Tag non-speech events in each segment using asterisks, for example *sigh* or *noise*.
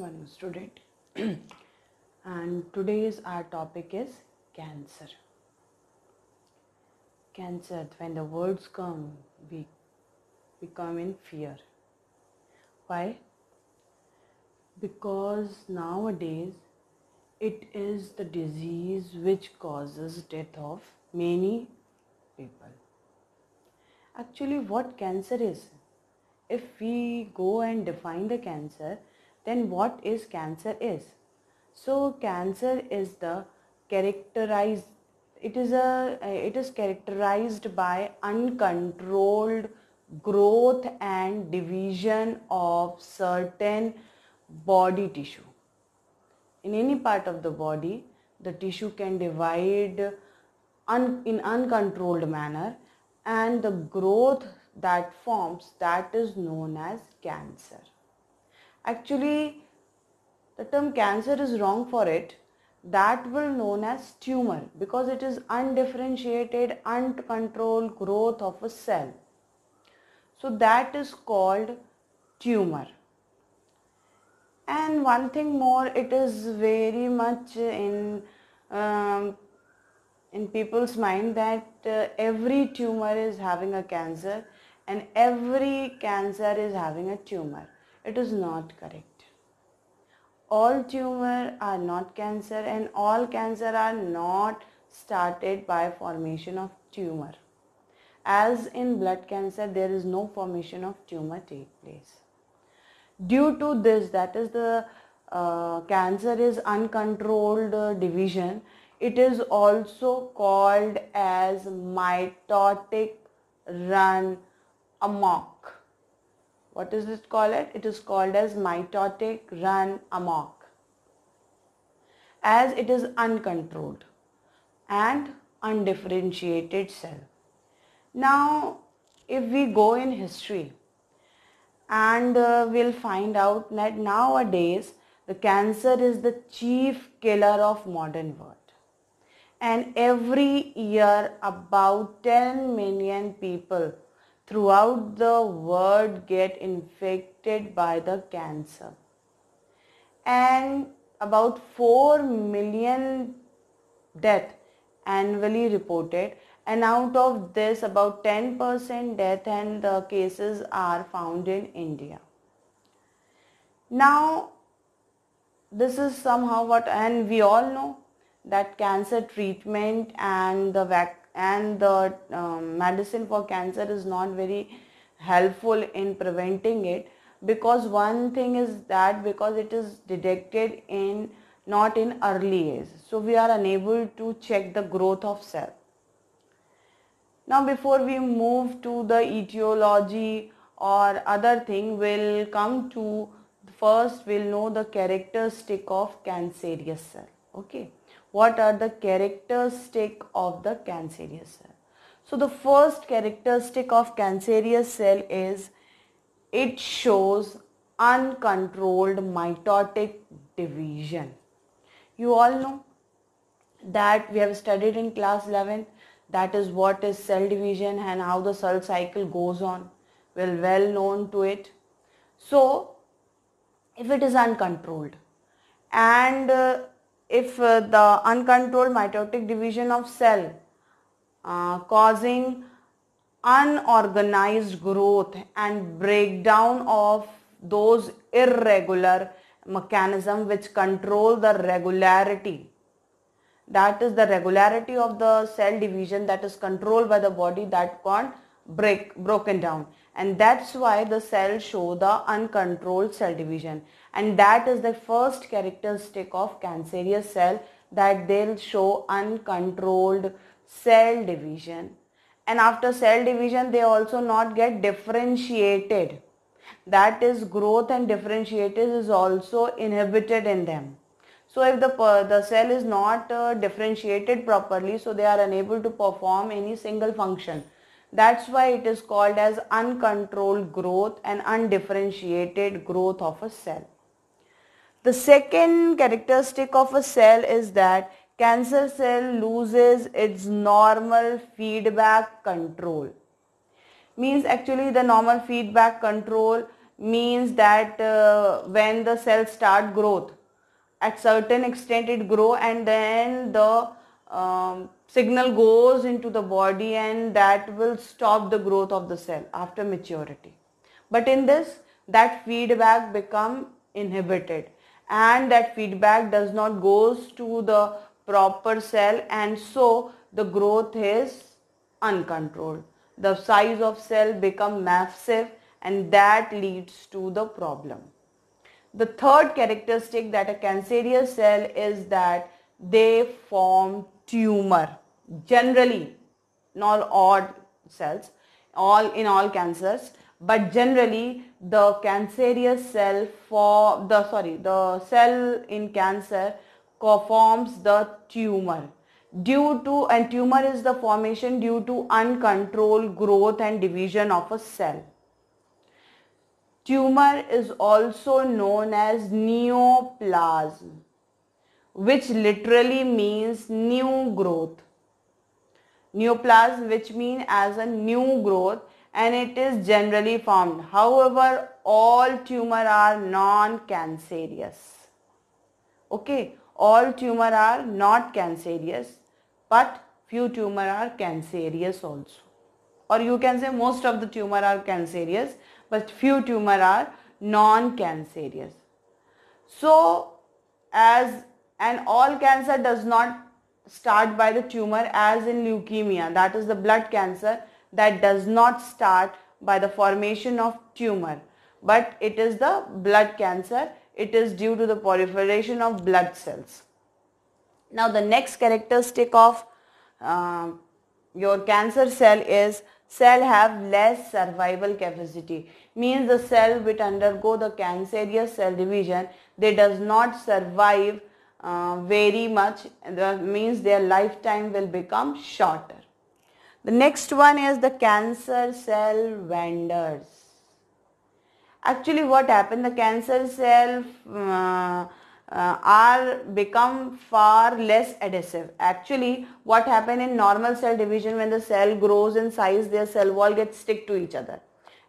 morning student *clears throat* and today's our topic is cancer cancer when the words come we become in fear why because nowadays it is the disease which causes death of many people actually what cancer is if we go and define the cancer then what is cancer is so cancer is the characterized it is a it is characterized by uncontrolled growth and division of certain body tissue in any part of the body the tissue can divide un, in uncontrolled manner and the growth that forms that is known as cancer Actually, the term cancer is wrong for it. That will known as tumor because it is undifferentiated, uncontrolled growth of a cell. So that is called tumor. And one thing more, it is very much in um, in people's mind that uh, every tumor is having a cancer and every cancer is having a tumor it is not correct all tumor are not cancer and all cancer are not started by formation of tumor as in blood cancer there is no formation of tumor take place due to this that is the uh, cancer is uncontrolled uh, division it is also called as mitotic run amok what is it called? It is called as mitotic run amok as it is uncontrolled and undifferentiated cell. Now if we go in history and uh, we'll find out that nowadays the cancer is the chief killer of modern world and every year about 10 million people throughout the world get infected by the cancer and about 4 million death annually reported and out of this about 10% death and the cases are found in India. Now this is somehow what and we all know that cancer treatment and the vaccine and the um, medicine for cancer is not very helpful in preventing it because one thing is that because it is detected in not in early age so we are unable to check the growth of cell now before we move to the etiology or other thing we'll come to first we'll know the characteristic of cancerous cell okay what are the characteristic of the cancerous cell. So the first characteristic of cancerous cell is it shows uncontrolled mitotic division. You all know that we have studied in class 11 that is what is cell division and how the cell cycle goes on. Well, well known to it. So if it is uncontrolled and uh, if uh, the uncontrolled mitotic division of cell uh, causing unorganized growth and breakdown of those irregular mechanism which control the regularity that is the regularity of the cell division that is controlled by the body that got break broken down and that's why the cells show the uncontrolled cell division and that is the first characteristic of cancerous cell that they'll show uncontrolled cell division and after cell division they also not get differentiated that is growth and differentiated is also inhibited in them so if the the cell is not uh, differentiated properly so they are unable to perform any single function that's why it is called as uncontrolled growth and undifferentiated growth of a cell. The second characteristic of a cell is that cancer cell loses its normal feedback control. Means actually the normal feedback control means that uh, when the cells start growth, at certain extent it grow and then the um, signal goes into the body and that will stop the growth of the cell after maturity. But in this, that feedback become inhibited and that feedback does not goes to the proper cell and so the growth is uncontrolled. The size of cell become massive and that leads to the problem. The third characteristic that a cancerous cell is that they form tumor generally not all odd cells all in all cancers but generally the cancerous cell for the sorry the cell in cancer forms the tumor due to and tumor is the formation due to uncontrolled growth and division of a cell tumor is also known as neoplasm which literally means new growth. Neoplasm which means as a new growth and it is generally formed. However, all tumor are non-cancerous. Okay, all tumor are not cancerous but few tumor are cancerous also. Or you can say most of the tumor are cancerous but few tumor are non-cancerous. So, as and all cancer does not start by the tumor as in leukemia that is the blood cancer that does not start by the formation of tumor but it is the blood cancer it is due to the proliferation of blood cells now the next characteristic of uh, your cancer cell is cell have less survival capacity means the cell which undergo the cancerous cell division they does not survive uh, much that means their lifetime will become shorter. The next one is the cancer cell vendors. Actually what happened the cancer cell uh, uh, are become far less adhesive. Actually what happened in normal cell division when the cell grows in size their cell wall gets stick to each other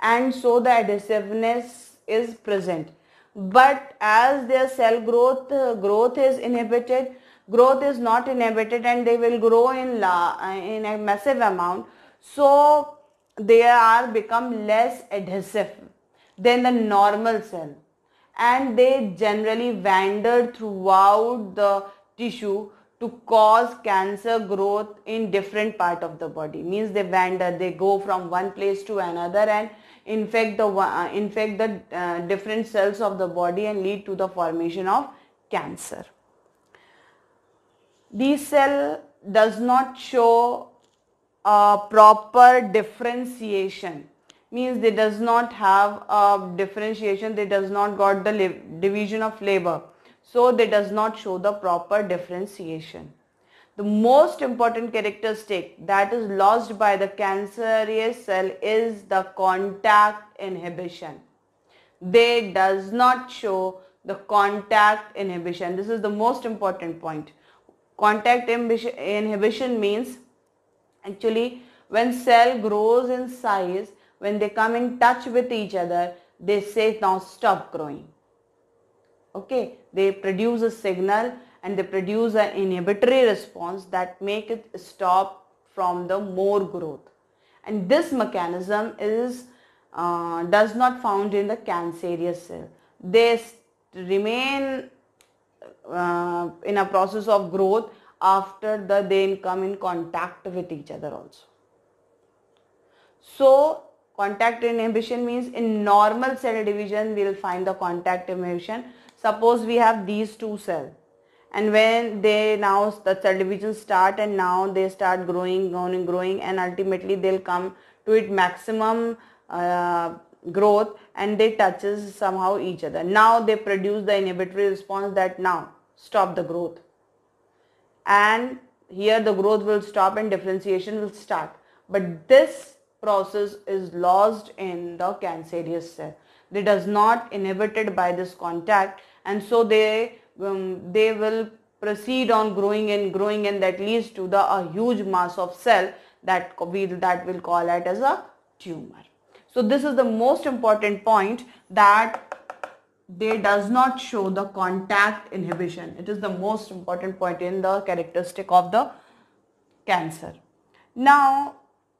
and so the adhesiveness is present but as their cell growth uh, growth is inhibited growth is not inhibited and they will grow in la uh, in a massive amount so they are become less adhesive than the normal cell and they generally wander throughout the tissue to cause cancer growth in different part of the body means they wander they go from one place to another and infect the uh, infect the uh, different cells of the body and lead to the formation of cancer. The cell does not show a proper differentiation means they does not have a differentiation they does not got the division of labor so they does not show the proper differentiation the most important characteristic that is lost by the cancerous cell is the contact inhibition. They does not show the contact inhibition. This is the most important point. Contact inhibition means actually when cell grows in size, when they come in touch with each other, they say now stop growing. Okay, they produce a signal and they produce an inhibitory response that make it stop from the more growth. And this mechanism is uh, does not found in the cancerous cell. They remain uh, in a process of growth after the, they come in contact with each other also. So contact inhibition means in normal cell division we will find the contact inhibition. Suppose we have these two cells and when they now the television start and now they start growing growing growing and ultimately they'll come to its maximum uh, growth and they touches somehow each other now they produce the inhibitory response that now stop the growth and here the growth will stop and differentiation will start but this process is lost in the cancerous cell they does not inhibited by this contact and so they um, they will proceed on growing and growing and that leads to the a huge mass of cell that we that will call it as a tumor. So this is the most important point that they does not show the contact inhibition. It is the most important point in the characteristic of the cancer. Now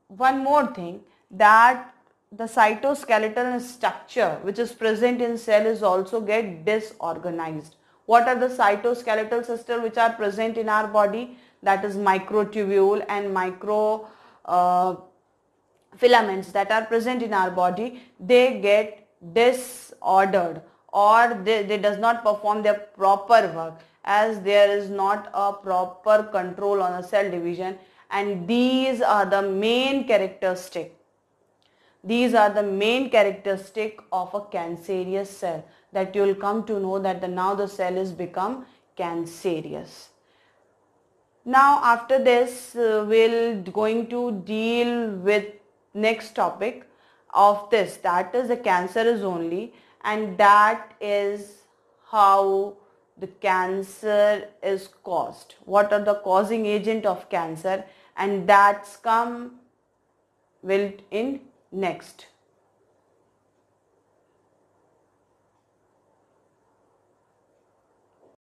one more thing that the cytoskeletal structure which is present in cell is also get disorganized. What are the cytoskeletal system which are present in our body? That is microtubule and micro uh, filaments that are present in our body. They get disordered or they, they does not perform their proper work as there is not a proper control on a cell division and these are the main characteristic these are the main characteristic of a cancerous cell that you will come to know that the, now the cell is become cancerous. Now after this uh, we'll going to deal with next topic of this that is the cancer is only and that is how the cancer is caused. What are the causing agent of cancer and that's come will in next.